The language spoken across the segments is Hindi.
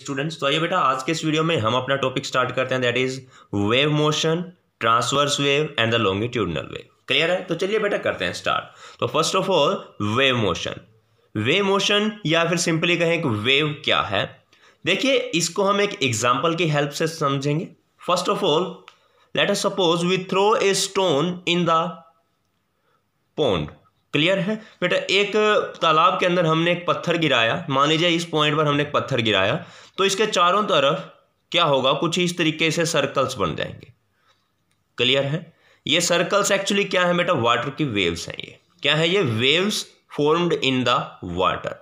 स्टूडेंट्स तो आइए बेटा आज के इस वीडियो में हम अपना टॉपिक स्टार्ट करते हैं that is wave motion transverse wave and the longitudinal wave clear है तो चलिए बेटा करते हैं स्टार्ट तो first of all wave motion wave motion या फिर सिंपली कहें कि वेव क्या है देखिए इसको हम एक एग्जाम्पल की हेल्प से समझेंगे first of all let us suppose we throw a stone in the pond clear है बेटा एक तालाब के अंदर हमने एक पत्थर गिराया मान लीजिए इस पॉइंट पर हमने एक पत्थर गिराया तो इसके चारों तरफ क्या होगा कुछ इस तरीके से सर्कल्स बन जाएंगे क्लियर है ये सर्कल्स एक्चुअली क्या है बेटा वाटर की वेव्स हैं ये क्या है ये waves formed in the water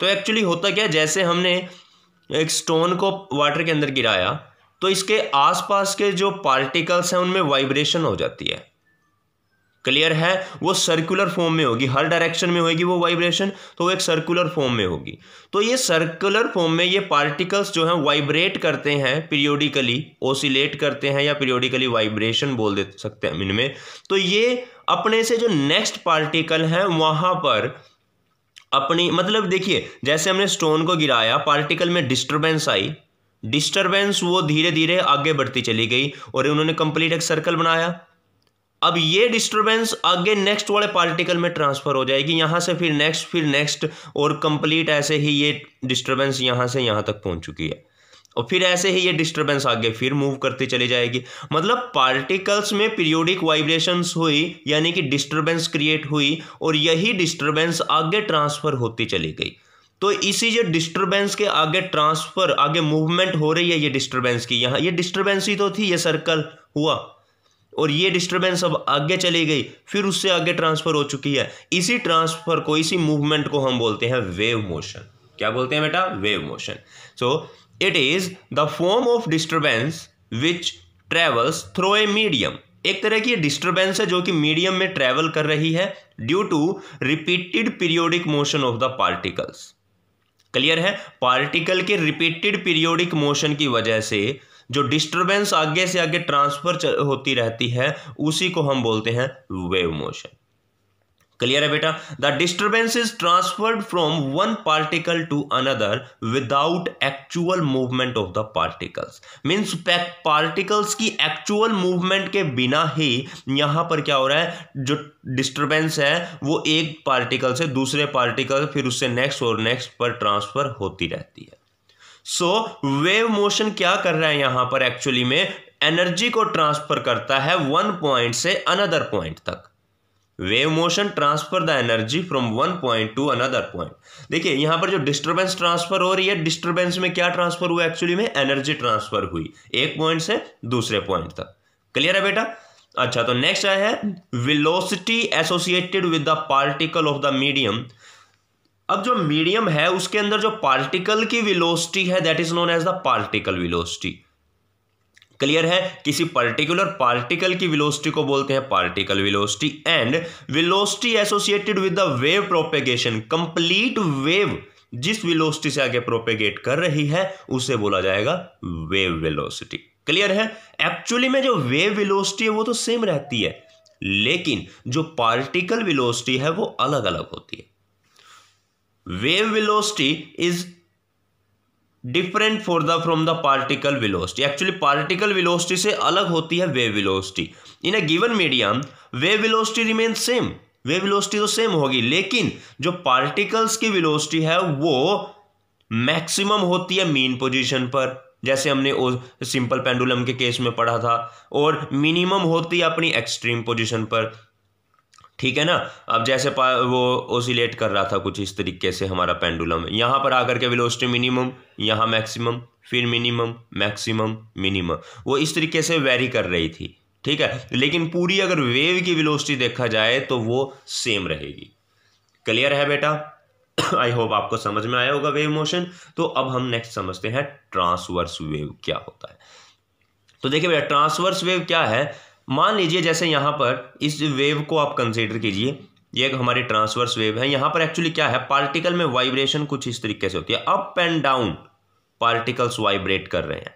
तो एक्चुअली होता क्या जैसे हमने एक स्टोन को वाटर के अंदर गिराया तो इसके आसपास के जो पार्टिकल्स हैं उनमें वाइब्रेशन हो जाती है क्लियर है वो सर्कुलर फॉर्म में होगी हर डायरेक्शन में होगी वो वाइब्रेशन तो वो एक सर्कुलर फॉर्म में होगी तो ये सर्कुलर फॉर्म में ये पार्टिकल्स जो हैं वाइब्रेट करते हैं पीरियोडिकली ओसिलेट करते हैं या पीरियोडिकली वाइब्रेशन बोल दे सकते हैं इनमें तो ये अपने से जो नेक्स्ट पार्टिकल हैं वहाँ पर अपनी मतलब देखिए जैसे हमने स्टोन को गिराया पार्टिकल में डिस्टर्बेंस आई डिस्टर्बेंस वो धीरे धीरे आगे बढ़ती चली गई और उन्होंने कंप्लीट एक सर्कल बनाया अब ये डिस्टर्बेंस आगे नेक्स्ट वाले पार्टिकल में ट्रांसफ़र हो जाएगी यहाँ से फिर नेक्स्ट फिर नेक्स्ट और कंप्लीट ऐसे ही ये डिस्टर्बेंस यहाँ से यहाँ तक पहुँच चुकी है और फिर ऐसे ही ये डिस्टर्बेंस आगे फिर मूव करती चली जाएगी मतलब पार्टिकल्स में पीरियोडिक वाइब्रेशंस हुई यानी कि डिस्टर्बेंस क्रिएट हुई और यही डिस्टर्बेंस आगे ट्रांसफ़र होती चली गई तो इसी जो डिस्टरबेंस के आगे ट्रांसफर आगे मूवमेंट हो रही है ये डिस्टरबेंस की यहाँ ये डिस्टरबेंस ही तो थी ये सर्कल हुआ और ये डिस्टर्बेंस अब आगे चली गई फिर उससे आगे ट्रांसफ़र हो चुकी है इसी ट्रांसफ़र को इसी मूवमेंट को हम बोलते हैं वेव मोशन क्या बोलते हैं बेटा wave motion so it is the form of disturbance which travels through a medium एक तरह की डिस्टर्बेंस है जो कि मीडियम में ट्रेवल कर रही है due to repeated periodic motion of the particles clear है पार्टिकल के रिपीटेड पीरियोडिक मोशन की वजह से जो डिस्टर्बेंस आगे से आगे ट्रांसफर होती रहती है उसी को हम बोलते हैं वेव मोशन क्लियर है बेटा the disturbance is transferred from one particle to another without actual movement of the particles means particles की एक्चुअल मूवमेंट के बिना ही यहां पर क्या हो रहा है जो डिस्टर्बेंस है वो एक पार्टिकल से दूसरे पार्टिकल फिर उससे नेक्स्ट और नेक्स्ट पर ट्रांसफर होती रहती है सो वेव मोशन क्या कर रहा है यहां पर एक्चुअली में एनर्जी को ट्रांसफर करता है वन पॉइंट से अनदर पॉइंट तक wave motion transfer the energy from one point to another point देखिए यहां पर जो डिस्टरबेंस ट्रांसफर हो रही है डिस्टरबेंस में क्या ट्रांसफर हुआ एक्चुअली में एनर्जी ट्रांसफर हुई एक पॉइंट से दूसरे पॉइंट तक क्लियर है बेटा अच्छा तो नेक्स्ट आया है velocity associated with the particle of the medium अब जो मीडियम है उसके अंदर जो पार्टिकल की विलोस्टी है that is known as the particle velocity clear है किसी पर्टिकुलर पार्टिकल की विलोस्टी को बोलते हैं particle velocity and velocity associated with the wave propagation complete wave जिस विलोस्टी से आगे प्रोपेगेट कर रही है उसे बोला जाएगा वेव वेलोसिटी क्लियर है एक्चुअली में जो वेव विलोस्टी है वो तो सेम रहती है लेकिन जो पार्टिकल विलोस्टी है वो अलग अलग होती है wave velocity is different for the from the particle velocity actually particle velocity से अलग होती है wave velocity in a given medium wave velocity remain same wave velocity तो सेम होगी लेकिन जो पार्टिकल्स की विलोस्टी है वो मैक्सिमम होती है मीन पोजिशन पर जैसे हमने सिंपल पेंडुलम के केस में पढ़ा था और मिनिमम होती है अपनी एक्सट्रीम पोजिशन पर ठीक है ना अब जैसे वो ओसिलेट कर रहा था कुछ इस तरीके से हमारा पेंडुलम यहाँ पर आकर के वेलोसिटी मिनिमम यहाँ मैक्सिमम फिर मिनिमम मैक्सिमम मिनिमम वो इस तरीके से वेरी कर रही थी ठीक है लेकिन पूरी अगर वेव की वेलोसिटी देखा जाए तो वो सेम रहेगी क्लियर है बेटा आई होप आपको समझ में आया होगा वेव मोशन तो अब हम नेक्स्ट समझते हैं ट्रांसवर्स वेव क्या होता है तो देखिए बेटा ट्रांसवर्स वेव क्या है मान लीजिए जैसे यहाँ पर इस वेव को आप कंसिडर कीजिए ये एक हमारी ट्रांसवर्स वेव है यहाँ पर एक्चुअली क्या है पार्टिकल में वाइब्रेशन कुछ इस तरीके से होती है up and down particles vibrate कर रहे हैं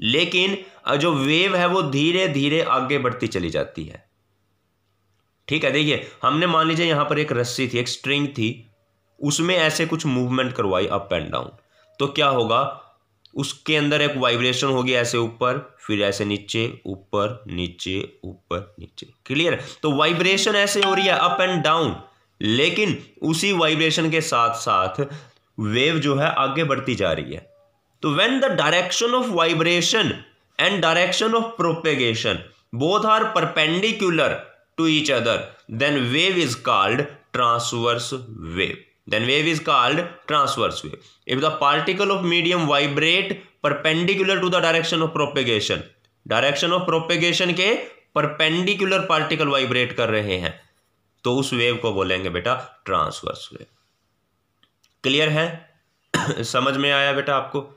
लेकिन जो वेव है वो धीरे धीरे आगे बढ़ती चली जाती है ठीक है देखिए हमने मान लीजिए यहाँ पर एक रस्सी थी एक स्ट्रिंग थी उसमें ऐसे कुछ मूवमेंट करवाई अप एंड डाउन तो क्या होगा उसके अंदर एक वाइब्रेशन होगी ऐसे ऊपर फिर ऐसे नीचे ऊपर नीचे ऊपर नीचे क्लियर तो वाइब्रेशन ऐसे हो रही है अप एंड डाउन लेकिन उसी वाइब्रेशन के साथ साथ वेव जो है आगे बढ़ती जा रही है तो when the direction of vibration and direction of propagation both are perpendicular to each other then wave is called transverse wave then wave is called transverse wave if the particle of medium vibrate perpendicular to the direction of propagation direction of propagation ke perpendicular particle vibrate kar rahe hain to us wave ko bolenge beta transverse wave clear hai samajh mein aaya beta aapko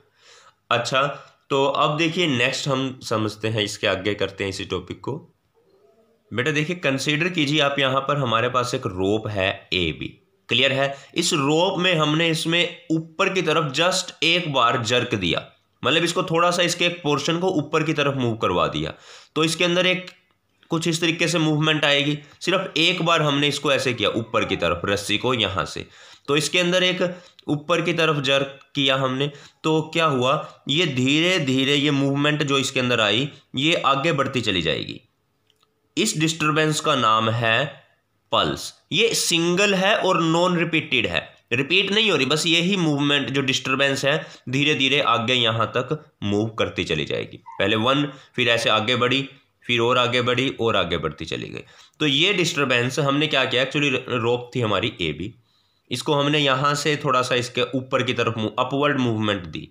acha तो अब देखिए नेक्स्ट हम समझते हैं इसके आगे करते हैं इसी टॉपिक को बेटा देखिए कंसीडर कीजिए आप यहां पर हमारे पास एक रोप है ए बी क्लियर है इस रोप में हमने इसमें ऊपर की तरफ जस्ट एक बार जर्क दिया मतलब इसको थोड़ा सा इसके एक पोर्शन को ऊपर की तरफ मूव करवा दिया तो इसके अंदर एक कुछ इस तरीके से मूवमेंट आएगी सिर्फ एक बार हमने इसको ऐसे किया ऊपर की तरफ रस्सी को यहाँ से तो इसके अंदर एक ऊपर की तरफ जर्क किया हमने तो क्या हुआ ये धीरे धीरे ये मूवमेंट जो इसके अंदर आई ये आगे बढ़ती चली जाएगी इस डिस्टर्बेंस का नाम है पल्स ये सिंगल है और नॉन रिपीटेड है रिपीट नहीं हो रही बस यही मूवमेंट जो डिस्टरबेंस है धीरे धीरे आगे यहां तक मूव करती चली जाएगी पहले वन फिर ऐसे आगे बढ़ी फिर और आगे बढ़ी और आगे बढ़ती चली गई तो ये डिस्टरबेंस हमने क्या किया एक्चुअली रोप थी हमारी ए बी इसको हमने यहां से थोड़ा सा इसके ऊपर की तरफ अपवर्ड मूवमेंट दी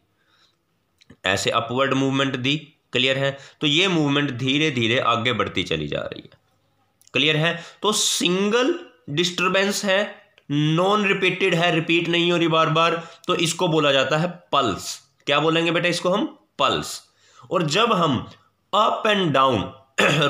ऐसे अपवर्ड मूवमेंट दी क्लियर है तो ये मूवमेंट धीरे धीरे आगे बढ़ती चली जा रही है क्लियर है तो सिंगल डिस्टर्बेंस है नॉन रिपीटेड है रिपीट नहीं हो रही बार बार तो इसको बोला जाता है पल्स क्या बोलेंगे बेटा इसको हम पल्स और जब हम अप एंड डाउन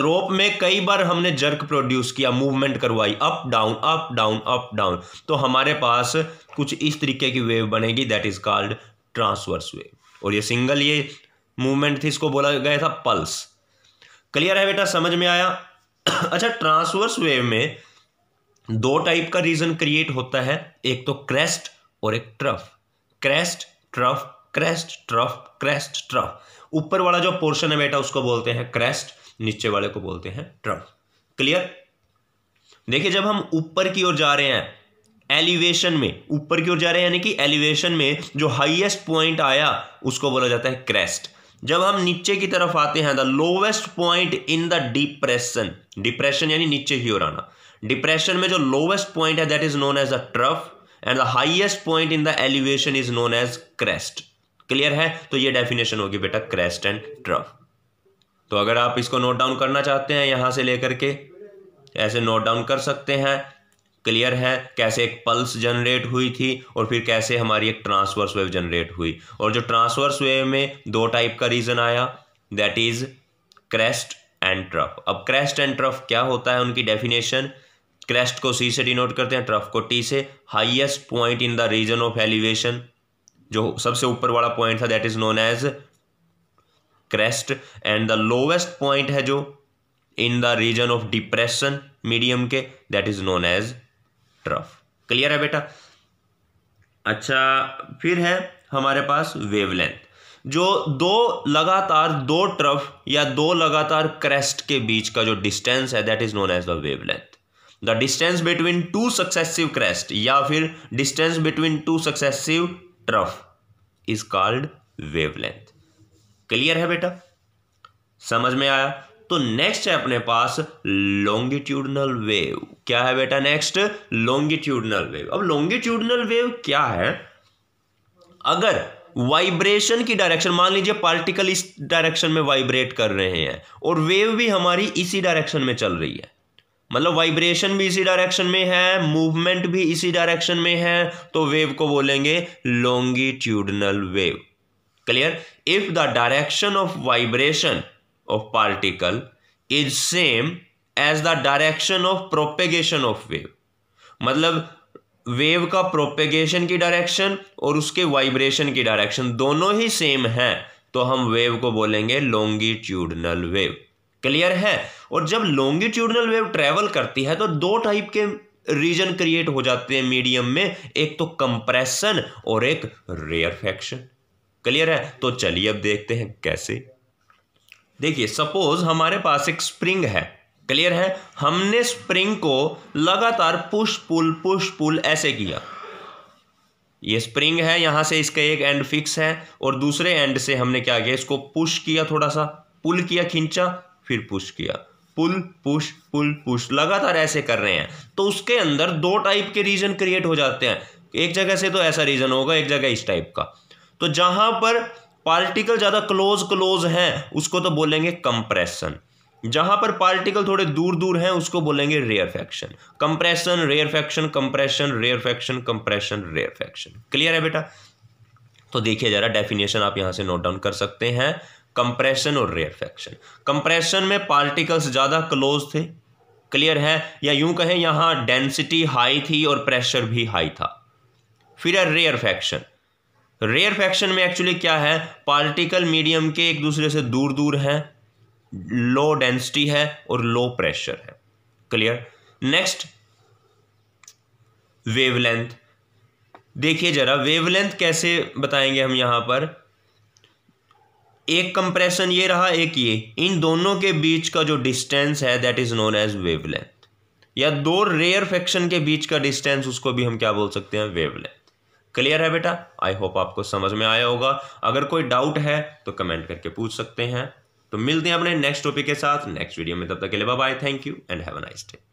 रोप में कई बार हमने जर्क प्रोड्यूस किया मूवमेंट करवाई up down up down up down तो हमारे पास कुछ इस तरीके की वेव बनेगी that is called transverse wave और ये सिंगल ये मूवमेंट थी इसको बोला गया था पल्स क्लियर है बेटा समझ में आया अच्छा ट्रांसवर्स वेव में दो टाइप का रीजन क्रिएट होता है एक तो क्रेस्ट और एक trough crest trough crest trough crest trough ऊपर वाला जो पोर्शन है बेटा उसको बोलते हैं क्रेस्ट नीचे वाले को बोलते हैं ट्रफ क्लियर देखिए जब हम ऊपर की ओर जा रहे हैं एलिवेशन में ऊपर की ओर जा रहे हैं यानी कि एलिवेशन में जो हाईएस्ट पॉइंट आया उसको बोला जाता है क्रेस्ट जब हम नीचे की तरफ आते हैं the lowest point in the depression depression यानी नीचे ही और आना डिप्रेशन में जो लोवेस्ट पॉइंट है that is known as a trough and the highest point in the elevation is known as crest clear है तो ये डेफिनेशन होगी बेटा क्रेस्ट एंड ट्रफ तो अगर आप इसको नोट डाउन करना चाहते हैं यहां से लेकर के ऐसे नोट डाउन कर सकते हैं क्लियर है कैसे एक पल्स जनरेट हुई थी और फिर कैसे हमारी एक ट्रांसवर्स वेव जनरेट हुई और जो ट्रांसवर्स वेव में दो टाइप का रीज़न आया that is crest and trough अब क्रेस्ट एंड ट्रफ क्या होता है उनकी डेफिनेशन क्रेस्ट को सी से डिनोट करते हैं ट्रफ को टी से highest point in the region of elevation जो सबसे ऊपर वाला पॉइंट था that is known as crest and the lowest point है जो in the region of depression medium के that is known as trough clear है बेटा अच्छा फिर है हमारे पास वेवलेंथ जो दो लगातार दो ट्रफ या दो लगातार क्रेस्ट के बीच का जो डिस्टेंस है that is known as the wavelength the distance between two successive crest या फिर distance between two successive trough is called wavelength clear है बेटा समझ में आया तो नेक्स्ट है अपने पास लॉन्गिट्यूडनल वेव क्या है बेटा नेक्स्ट लॉन्गिट्यूडनल वेव अब लॉन्गिट्यूडनल वेव क्या है अगर वाइब्रेशन की डायरेक्शन मान लीजिए पार्टिकल इस डायरेक्शन में वाइब्रेट कर रहे हैं और वेव भी हमारी इसी डायरेक्शन में चल रही है मतलब वाइब्रेशन भी इसी डायरेक्शन में है मूवमेंट भी इसी डायरेक्शन में है तो वेव को बोलेंगे longitudinal wave clear if the direction of vibration of particle is same as the direction of propagation of wave मतलब वेव का प्रोपेगेशन की डायरेक्शन और उसके वाइब्रेशन की डायरेक्शन दोनों ही सेम हैं तो हम वेव को बोलेंगे लॉन्गिट्यूडनल वेव क्लियर है और जब लॉन्गिट्यूडनल वेव ट्रेवल करती है तो दो टाइप के रीजन क्रिएट हो जाते हैं मीडियम में एक तो कंप्रेशन और एक रेयरफेक्शन क्लियर है तो चलिए अब देखते हैं कैसे देखिए सपोज हमारे पास एक स्प्रिंग है क्लियर है हमने स्प्रिंग को लगातार पुश पुल पुश पुल ऐसे किया ये स्प्रिंग है यहां से इसका एक एंड फिक्स है और दूसरे एंड से हमने क्या किया इसको पुश किया थोड़ा सा पुल किया खींचा फिर पुश किया पुल पुश पुल पुश लगातार ऐसे कर रहे हैं तो उसके अंदर दो टाइप के रीजन क्रिएट हो जाते हैं एक जगह से तो ऐसा रीजन होगा एक जगह इस टाइप का तो जहां पर पार्टिकल ज़्यादा क्लोज क्लोज हैं उसको तो बोलेंगे कंप्रेशन जहां पर पार्टिकल थोड़े दूर दूर हैं उसको बोलेंगे rarefaction compression rarefaction compression rarefaction compression rarefaction clear है बेटा तो देखिए जरा डेफिनेशन आप यहां से नोट डाउन कर सकते हैं कंप्रेशन और रेयर फैक्शन कंप्रेशन में पार्टिकल्स ज़्यादा क्लोज थे क्लियर है या यूं कहें यहां डेंसिटी हाई थी और प्रेशर भी हाई था फिर है रेयर फैक्शन रेयर फैक्शन में एक्चुअली क्या है पार्टिकल मीडियम के एक दूसरे से दूर दूर हैं लो डेंसिटी है और लो प्रेशर है क्लियर नेक्स्ट वेवलेंथ देखिए जरा वेवलेंथ कैसे बताएंगे हम यहां पर एक कंप्रेशन ये रहा एक ये इन दोनों के बीच का जो डिस्टेंस है that is known as wavelength या दो रेयर फैक्शन के बीच का डिस्टेंस उसको भी हम क्या बोल सकते हैं वेवलेंथ क्लियर है बेटा आई होप आपको समझ में आया होगा अगर कोई डाउट है तो कमेंट करके पूछ सकते हैं तो मिलते हैं अपने नेक्स्ट टॉपिक के साथ नेक्स्ट वीडियो में तब तक के लिए bye thank you and have a nice day